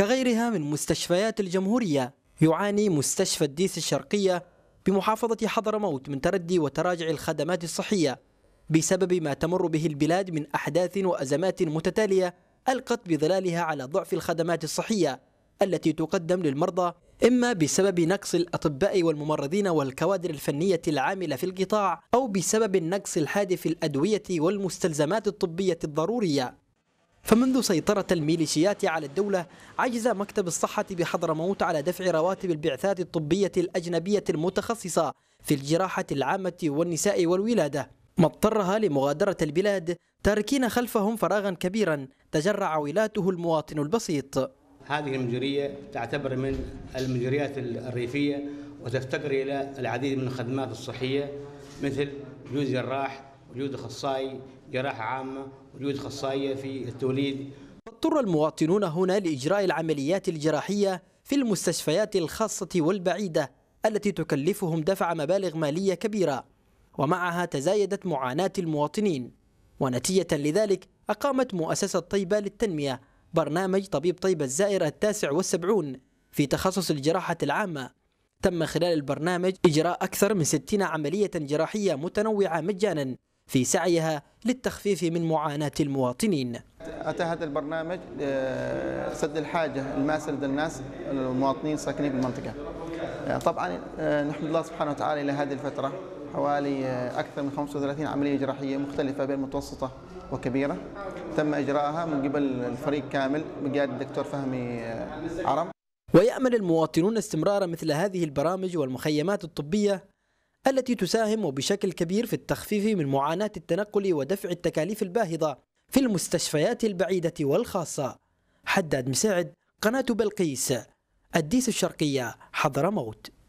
كغيرها من مستشفيات الجمهورية يعاني مستشفى الديس الشرقية بمحافظة حضرموت من تردي وتراجع الخدمات الصحية بسبب ما تمر به البلاد من أحداث وأزمات متتالية ألقت بظلالها على ضعف الخدمات الصحية التي تقدم للمرضى إما بسبب نقص الأطباء والممرضين والكوادر الفنية العاملة في القطاع أو بسبب النقص الحاد في الأدوية والمستلزمات الطبية الضرورية فمنذ سيطرة الميليشيات على الدولة عجز مكتب الصحة بحضرموت على دفع رواتب البعثات الطبية الأجنبية المتخصصة في الجراحة العامة والنساء والولادة ما اضطرها لمغادرة البلاد تاركين خلفهم فراغا كبيرا تجرع ولاته المواطن البسيط هذه المجرية تعتبر من المجريات الريفية وتفتقر إلى العديد من الخدمات الصحية مثل جوز جراح وجود اخصائي جراحه عامه وجود اخصائيه في التوليد اضطر المواطنون هنا لاجراء العمليات الجراحيه في المستشفيات الخاصه والبعيده التي تكلفهم دفع مبالغ ماليه كبيره ومعها تزايدت معاناه المواطنين ونتيجه لذلك اقامت مؤسسه طيبه للتنميه برنامج طبيب طيبه الزائر التاسع والسبعون في تخصص الجراحه العامه تم خلال البرنامج إجراء أكثر من 60 عملية جراحية متنوعة مجانا في سعيها للتخفيف من معاناة المواطنين أتى هذا البرنامج سد الحاجة الماسة لدى الناس المواطنين الساكنين في المنطقة طبعا نحمد الله سبحانه وتعالى إلى هذه الفترة حوالي أكثر من 35 عملية جراحية مختلفة بين متوسطة وكبيرة تم إجراءها من قبل الفريق كامل بقيادة الدكتور فهمي عرم ويأمل المواطنون استمرار مثل هذه البرامج والمخيمات الطبية التي تساهم بشكل كبير في التخفيف من معاناة التنقل ودفع التكاليف الباهظة في المستشفيات البعيدة والخاصة حداد مساعد قناة بلقيس الديس الشرقية حضرموت